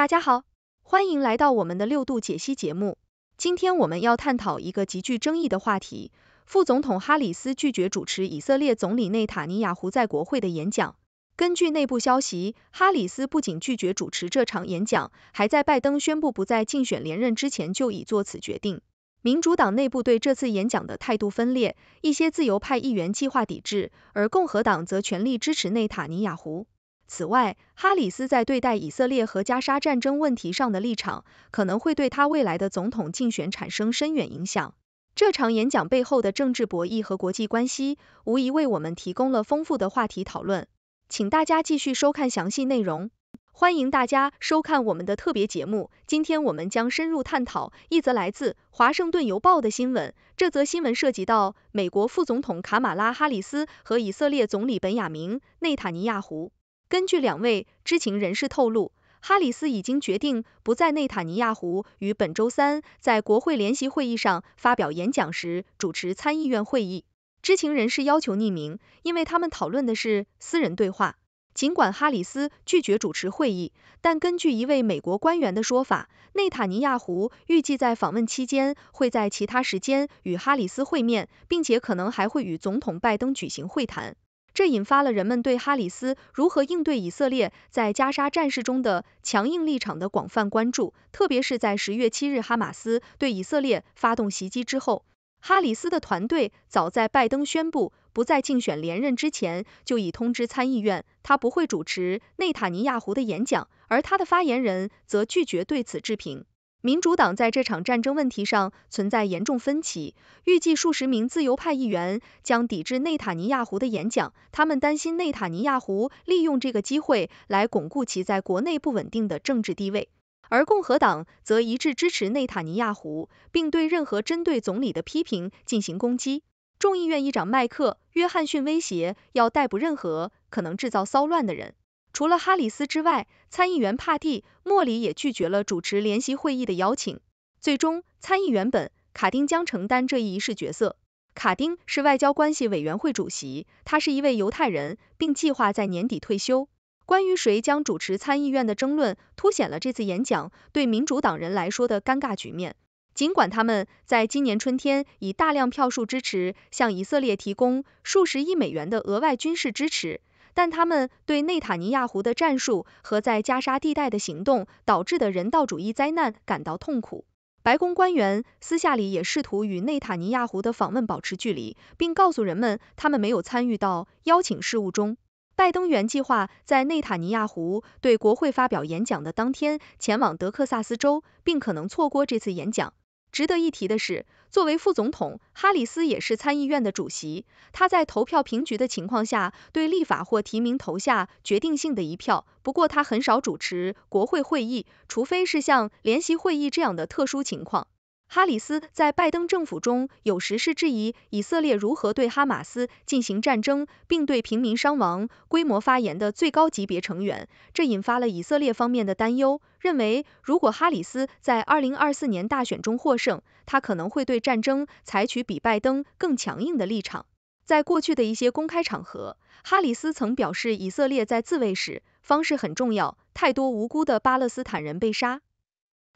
大家好，欢迎来到我们的六度解析节目。今天我们要探讨一个极具争议的话题：副总统哈里斯拒绝主持以色列总理内塔尼亚胡在国会的演讲。根据内部消息，哈里斯不仅拒绝主持这场演讲，还在拜登宣布不再竞选连任之前就已做此决定。民主党内部对这次演讲的态度分裂，一些自由派议员计划抵制，而共和党则全力支持内塔尼亚胡。此外，哈里斯在对待以色列和加沙战争问题上的立场，可能会对他未来的总统竞选产生深远影响。这场演讲背后的政治博弈和国际关系，无疑为我们提供了丰富的话题讨论。请大家继续收看详细内容。欢迎大家收看我们的特别节目，今天我们将深入探讨一则来自《华盛顿邮报》的新闻。这则新闻涉及到美国副总统卡马拉·哈里斯和以色列总理本雅明·内塔尼亚胡。根据两位知情人士透露，哈里斯已经决定不在内塔尼亚胡于本周三在国会联席会议上发表演讲时主持参议院会议。知情人士要求匿名，因为他们讨论的是私人对话。尽管哈里斯拒绝主持会议，但根据一位美国官员的说法，内塔尼亚胡预计在访问期间会在其他时间与哈里斯会面，并且可能还会与总统拜登举行会谈。这引发了人们对哈里斯如何应对以色列在加沙战事中的强硬立场的广泛关注，特别是在十月七日哈马斯对以色列发动袭击之后。哈里斯的团队早在拜登宣布不再竞选连任之前，就已通知参议院他不会主持内塔尼亚胡的演讲，而他的发言人则拒绝对此置评。民主党在这场战争问题上存在严重分歧，预计数十名自由派议员将抵制内塔尼亚胡的演讲。他们担心内塔尼亚胡利用这个机会来巩固其在国内不稳定的政治地位。而共和党则一致支持内塔尼亚胡，并对任何针对总理的批评进行攻击。众议院议长迈克·约翰逊威胁要逮捕任何可能制造骚乱的人。除了哈里斯之外，参议员帕蒂·莫里也拒绝了主持联席会议的邀请。最终，参议员本·卡丁将承担这一仪式角色。卡丁是外交关系委员会主席，他是一位犹太人，并计划在年底退休。关于谁将主持参议院的争论，凸显了这次演讲对民主党人来说的尴尬局面。尽管他们在今年春天以大量票数支持向以色列提供数十亿美元的额外军事支持。但他们对内塔尼亚胡的战术和在加沙地带的行动导致的人道主义灾难感到痛苦。白宫官员私下里也试图与内塔尼亚胡的访问保持距离，并告诉人们他们没有参与到邀请事务中。拜登原计划在内塔尼亚胡对国会发表演讲的当天前往德克萨斯州，并可能错过这次演讲。值得一提的是，作为副总统，哈里斯也是参议院的主席。他在投票平局的情况下，对立法或提名投下决定性的一票。不过，他很少主持国会会议，除非是像联席会议这样的特殊情况。哈里斯在拜登政府中有时是质疑以色列如何对哈马斯进行战争，并对平民伤亡规模发言的最高级别成员，这引发了以色列方面的担忧，认为如果哈里斯在2024年大选中获胜，他可能会对战争采取比拜登更强硬的立场。在过去的一些公开场合，哈里斯曾表示，以色列在自卫时方式很重要，太多无辜的巴勒斯坦人被杀。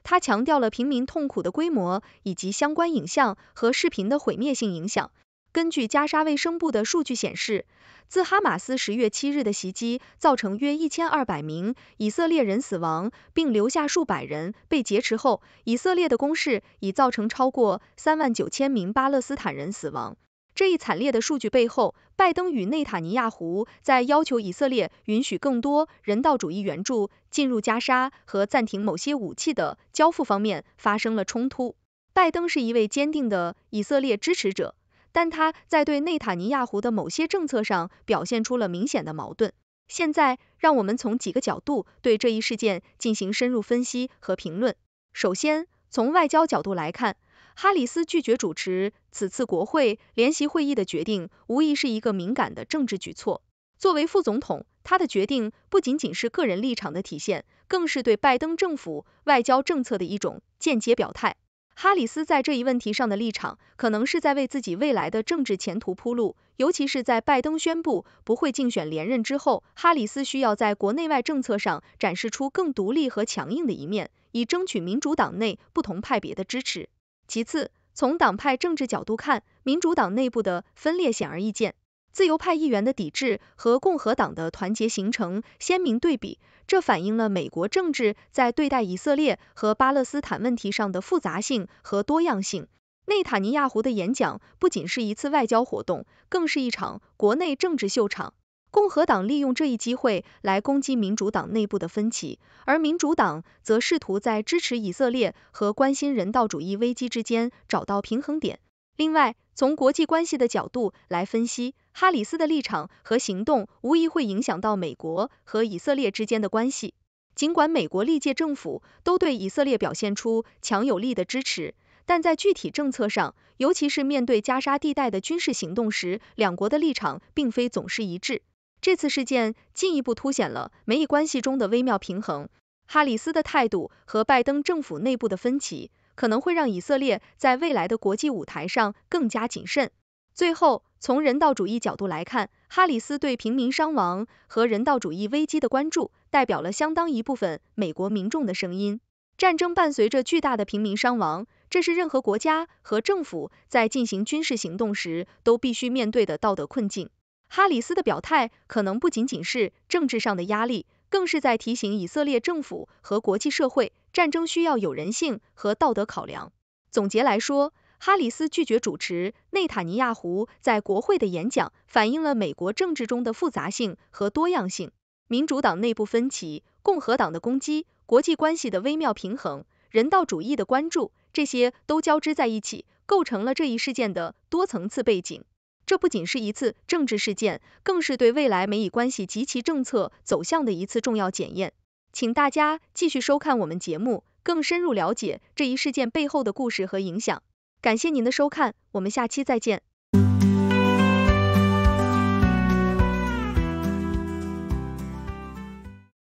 他强调了平民痛苦的规模以及相关影像和视频的毁灭性影响。根据加沙卫生部的数据显示，自哈马斯十月七日的袭击造成约一千二百名以色列人死亡，并留下数百人被劫持后，以色列的攻势已造成超过三万九千名巴勒斯坦人死亡。这一惨烈的数据背后，拜登与内塔尼亚胡在要求以色列允许更多人道主义援助进入加沙和暂停某些武器的交付方面发生了冲突。拜登是一位坚定的以色列支持者，但他在对内塔尼亚胡的某些政策上表现出了明显的矛盾。现在，让我们从几个角度对这一事件进行深入分析和评论。首先，从外交角度来看。哈里斯拒绝主持此次国会联席会议的决定，无疑是一个敏感的政治举措。作为副总统，他的决定不仅仅是个人立场的体现，更是对拜登政府外交政策的一种间接表态。哈里斯在这一问题上的立场，可能是在为自己未来的政治前途铺路。尤其是在拜登宣布不会竞选连任之后，哈里斯需要在国内外政策上展示出更独立和强硬的一面，以争取民主党内不同派别的支持。其次，从党派政治角度看，民主党内部的分裂显而易见，自由派议员的抵制和共和党的团结形成鲜明对比，这反映了美国政治在对待以色列和巴勒斯坦问题上的复杂性和多样性。内塔尼亚胡的演讲不仅是一次外交活动，更是一场国内政治秀场。共和党利用这一机会来攻击民主党内部的分歧，而民主党则试图在支持以色列和关心人道主义危机之间找到平衡点。另外，从国际关系的角度来分析，哈里斯的立场和行动无疑会影响到美国和以色列之间的关系。尽管美国历届政府都对以色列表现出强有力的支持，但在具体政策上，尤其是面对加沙地带的军事行动时，两国的立场并非总是一致。这次事件进一步凸显了美以关系中的微妙平衡。哈里斯的态度和拜登政府内部的分歧，可能会让以色列在未来的国际舞台上更加谨慎。最后，从人道主义角度来看，哈里斯对平民伤亡和人道主义危机的关注，代表了相当一部分美国民众的声音。战争伴随着巨大的平民伤亡，这是任何国家和政府在进行军事行动时都必须面对的道德困境。哈里斯的表态可能不仅仅是政治上的压力，更是在提醒以色列政府和国际社会，战争需要有人性和道德考量。总结来说，哈里斯拒绝主持内塔尼亚胡在国会的演讲，反映了美国政治中的复杂性和多样性。民主党内部分歧、共和党的攻击、国际关系的微妙平衡、人道主义的关注，这些都交织在一起，构成了这一事件的多层次背景。这不仅是一次政治事件，更是对未来美以关系及其政策走向的一次重要检验。请大家继续收看我们节目，更深入了解这一事件背后的故事和影响。感谢您的收看，我们下期再见。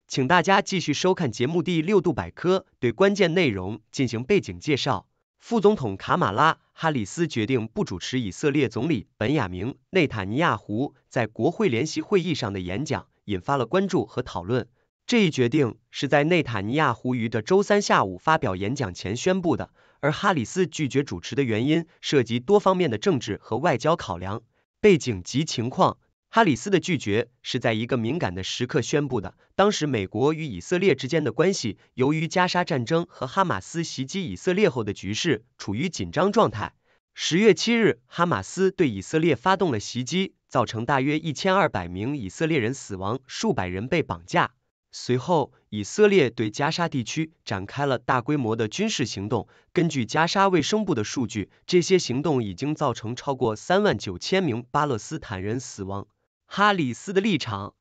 请大家继续收看节目第六度百科，对关键内容进行背景介绍。副总统卡马拉·哈里斯决定不主持以色列总理本雅明·内塔尼亚胡在国会联席会议上的演讲，引发了关注和讨论。这一决定是在内塔尼亚胡于的周三下午发表演讲前宣布的，而哈里斯拒绝主持的原因涉及多方面的政治和外交考量背景及情况。哈里斯的拒绝是在一个敏感的时刻宣布的。当时，美国与以色列之间的关系由于加沙战争和哈马斯袭击以色列后的局势处于紧张状态。十月七日，哈马斯对以色列发动了袭击，造成大约一千二百名以色列人死亡，数百人被绑架。随后，以色列对加沙地区展开了大规模的军事行动。根据加沙卫生部的数据，这些行动已经造成超过三万九千名巴勒斯坦人死亡。哈里斯的立场。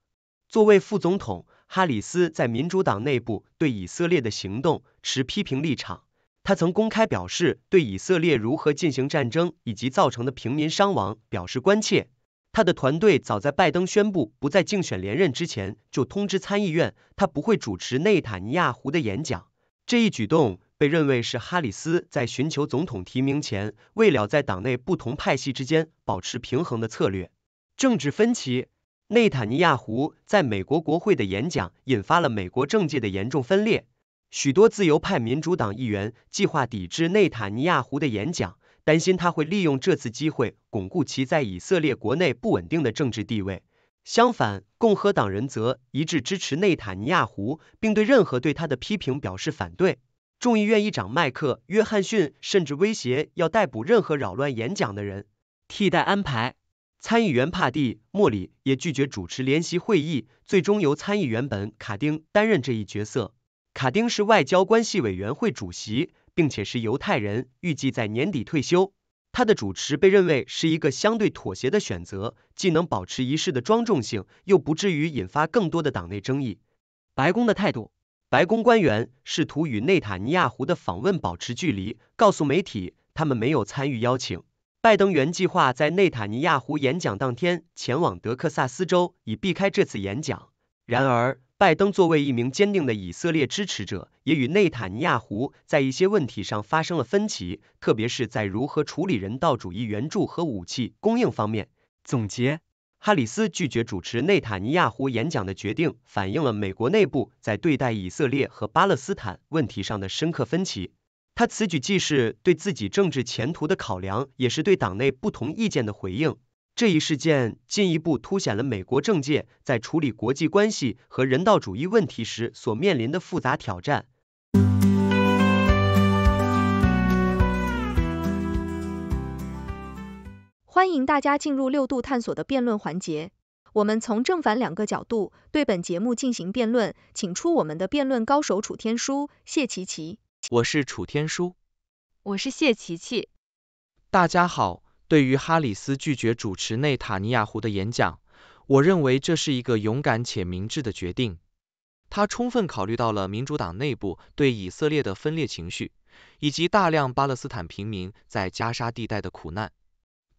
作为副总统，哈里斯在民主党内部对以色列的行动持批评立场。他曾公开表示对以色列如何进行战争以及造成的平民伤亡表示关切。他的团队早在拜登宣布不再竞选连任之前就通知参议院，他不会主持内塔尼亚胡的演讲。这一举动被认为是哈里斯在寻求总统提名前，为了在党内不同派系之间保持平衡的策略。政治分歧。内塔尼亚胡在美国国会的演讲引发了美国政界的严重分裂。许多自由派民主党议员计划抵制内塔尼亚胡的演讲，担心他会利用这次机会巩固其在以色列国内不稳定的政治地位。相反，共和党人则一致支持内塔尼亚胡，并对任何对他的批评表示反对。众议院议长迈克·约翰逊甚至威胁要逮捕任何扰乱演讲的人。替代安排。参议员帕蒂·莫里也拒绝主持联席会议，最终由参议员本·卡丁担任这一角色。卡丁是外交关系委员会主席，并且是犹太人，预计在年底退休。他的主持被认为是一个相对妥协的选择，既能保持仪式的庄重性，又不至于引发更多的党内争议。白宫的态度，白宫官员试图与内塔尼亚胡的访问保持距离，告诉媒体他们没有参与邀请。拜登原计划在内塔尼亚胡演讲当天前往德克萨斯州，以避开这次演讲。然而，拜登作为一名坚定的以色列支持者，也与内塔尼亚胡在一些问题上发生了分歧，特别是在如何处理人道主义援助和武器供应方面。总结，哈里斯拒绝主持内塔尼亚胡演讲的决定，反映了美国内部在对待以色列和巴勒斯坦问题上的深刻分歧。他此举既是对自己政治前途的考量，也是对党内不同意见的回应。这一事件进一步凸显了美国政界在处理国际关系和人道主义问题时所面临的复杂挑战。欢迎大家进入六度探索的辩论环节，我们从正反两个角度对本节目进行辩论，请出我们的辩论高手楚天舒、谢琪琪。我是楚天舒，我是谢琪琪。大家好，对于哈里斯拒绝主持内塔尼亚胡的演讲，我认为这是一个勇敢且明智的决定。他充分考虑到了民主党内部对以色列的分裂情绪，以及大量巴勒斯坦平民在加沙地带的苦难。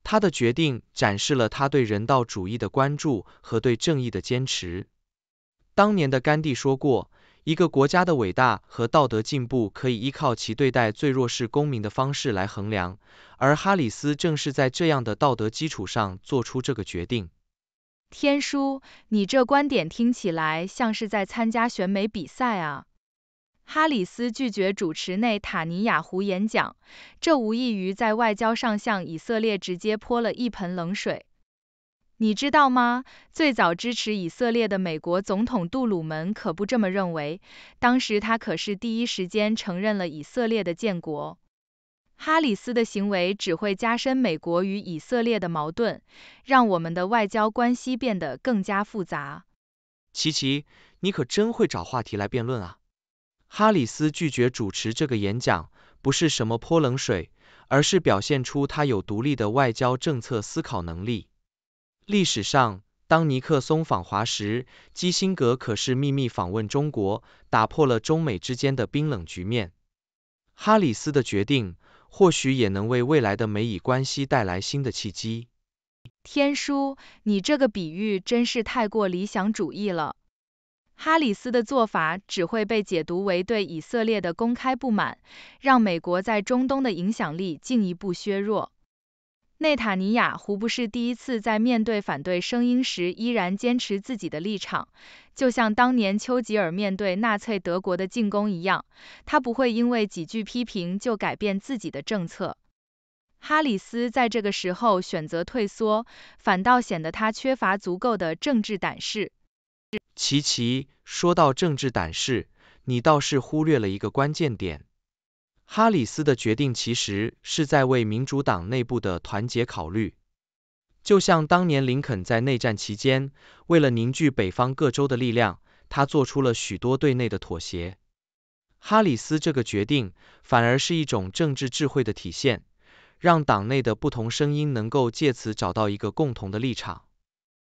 他的决定展示了他对人道主义的关注和对正义的坚持。当年的甘地说过。一个国家的伟大和道德进步可以依靠其对待最弱势公民的方式来衡量，而哈里斯正是在这样的道德基础上做出这个决定。天叔，你这观点听起来像是在参加选美比赛啊！哈里斯拒绝主持内塔尼亚胡演讲，这无异于在外交上向以色列直接泼了一盆冷水。你知道吗？最早支持以色列的美国总统杜鲁门可不这么认为，当时他可是第一时间承认了以色列的建国。哈里斯的行为只会加深美国与以色列的矛盾，让我们的外交关系变得更加复杂。琪琪，你可真会找话题来辩论啊！哈里斯拒绝主持这个演讲，不是什么泼冷水，而是表现出他有独立的外交政策思考能力。历史上，当尼克松访华时，基辛格可是秘密访问中国，打破了中美之间的冰冷局面。哈里斯的决定或许也能为未来的美以关系带来新的契机。天书，你这个比喻真是太过理想主义了。哈里斯的做法只会被解读为对以色列的公开不满，让美国在中东的影响力进一步削弱。内塔尼亚胡不是第一次在面对反对声音时依然坚持自己的立场，就像当年丘吉尔面对纳粹德国的进攻一样，他不会因为几句批评就改变自己的政策。哈里斯在这个时候选择退缩，反倒显得他缺乏足够的政治胆识。琪琪，说到政治胆识，你倒是忽略了一个关键点。哈里斯的决定其实是在为民主党内部的团结考虑，就像当年林肯在内战期间，为了凝聚北方各州的力量，他做出了许多对内的妥协。哈里斯这个决定反而是一种政治智慧的体现，让党内的不同声音能够借此找到一个共同的立场。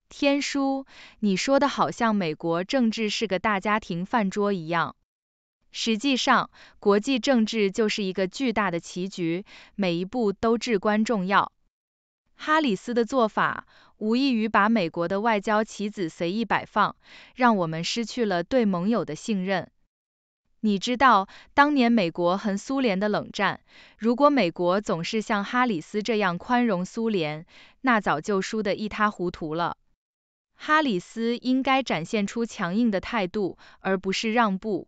天书，你说的好像美国政治是个大家庭饭桌一样。实际上，国际政治就是一个巨大的棋局，每一步都至关重要。哈里斯的做法，无异于把美国的外交棋子随意摆放，让我们失去了对盟友的信任。你知道，当年美国和苏联的冷战，如果美国总是像哈里斯这样宽容苏联，那早就输得一塌糊涂了。哈里斯应该展现出强硬的态度，而不是让步。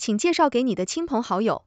请介绍给你的亲朋好友。